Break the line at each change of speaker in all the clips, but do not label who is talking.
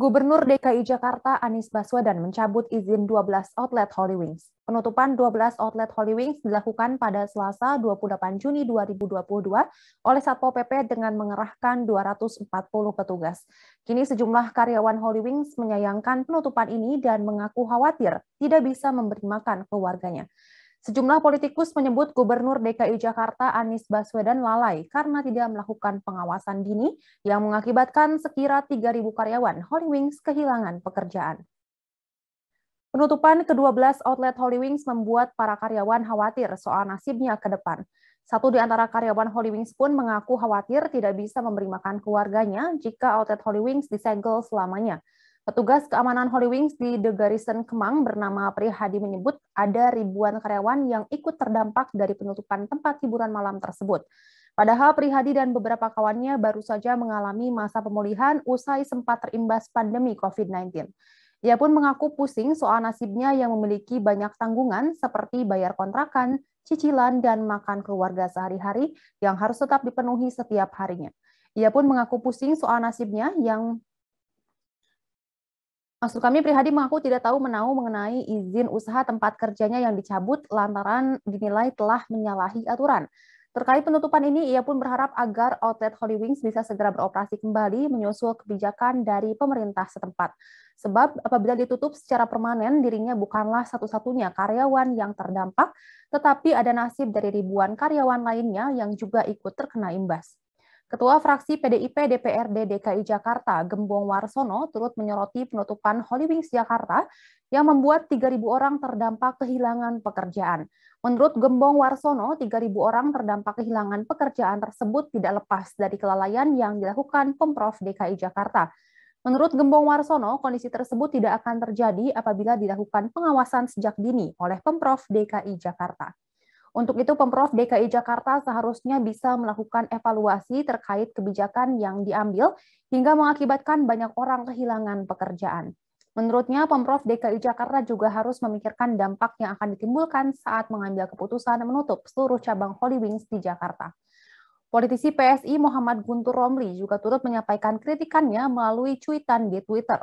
Gubernur DKI Jakarta Anies Baswedan mencabut izin 12 outlet Holy Wings. Penutupan 12 outlet Holy Wings dilakukan pada Selasa 28 Juni 2022 oleh Satpol PP dengan mengerahkan 240 petugas. Kini sejumlah karyawan Holy Wings menyayangkan penutupan ini dan mengaku khawatir tidak bisa memberi makan keluarganya. Sejumlah politikus menyebut Gubernur DKI Jakarta Anies Baswedan lalai karena tidak melakukan pengawasan dini yang mengakibatkan sekira 3.000 karyawan Holy Wings kehilangan pekerjaan. Penutupan ke-12 outlet Holy Wings membuat para karyawan khawatir soal nasibnya ke depan. Satu di antara karyawan Holy Wings pun mengaku khawatir tidak bisa memberi makan keluarganya jika outlet Holy Wings disegel selamanya. Petugas keamanan Holy Wings di The Garrison Kemang bernama Prihadi menyebut ada ribuan karyawan yang ikut terdampak dari penutupan tempat hiburan malam tersebut. Padahal Prihadi dan beberapa kawannya baru saja mengalami masa pemulihan usai sempat terimbas pandemi COVID-19. Ia pun mengaku pusing soal nasibnya yang memiliki banyak tanggungan seperti bayar kontrakan, cicilan, dan makan keluarga sehari-hari yang harus tetap dipenuhi setiap harinya. Ia pun mengaku pusing soal nasibnya yang Maksud kami Prihadi mengaku tidak tahu menau mengenai izin usaha tempat kerjanya yang dicabut lantaran dinilai telah menyalahi aturan. Terkait penutupan ini, ia pun berharap agar outlet Holy Wings bisa segera beroperasi kembali menyusul kebijakan dari pemerintah setempat. Sebab apabila ditutup secara permanen, dirinya bukanlah satu-satunya karyawan yang terdampak, tetapi ada nasib dari ribuan karyawan lainnya yang juga ikut terkena imbas. Ketua Fraksi PDIP DPRD DKI Jakarta, Gembong Warsono, turut menyoroti penutupan Holy Wings Jakarta yang membuat 3.000 orang terdampak kehilangan pekerjaan. Menurut Gembong Warsono, 3.000 orang terdampak kehilangan pekerjaan tersebut tidak lepas dari kelalaian yang dilakukan Pemprov DKI Jakarta. Menurut Gembong Warsono, kondisi tersebut tidak akan terjadi apabila dilakukan pengawasan sejak dini oleh Pemprov DKI Jakarta. Untuk itu, Pemprov DKI Jakarta seharusnya bisa melakukan evaluasi terkait kebijakan yang diambil hingga mengakibatkan banyak orang kehilangan pekerjaan. Menurutnya, Pemprov DKI Jakarta juga harus memikirkan dampak yang akan ditimbulkan saat mengambil keputusan menutup seluruh cabang Holy Wings di Jakarta. Politisi PSI Muhammad Guntur Romli juga turut menyampaikan kritikannya melalui cuitan di Twitter.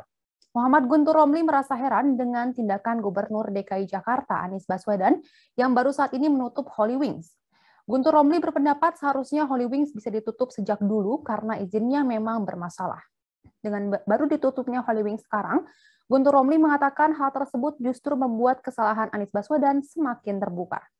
Muhammad Guntur Romli merasa heran dengan tindakan Gubernur DKI Jakarta Anies Baswedan yang baru saat ini menutup Holy Wings. Guntur Romli berpendapat seharusnya Holy Wings bisa ditutup sejak dulu karena izinnya memang bermasalah. Dengan baru ditutupnya Holy Wings sekarang, Guntur Romli mengatakan hal tersebut justru membuat kesalahan Anies Baswedan semakin terbuka.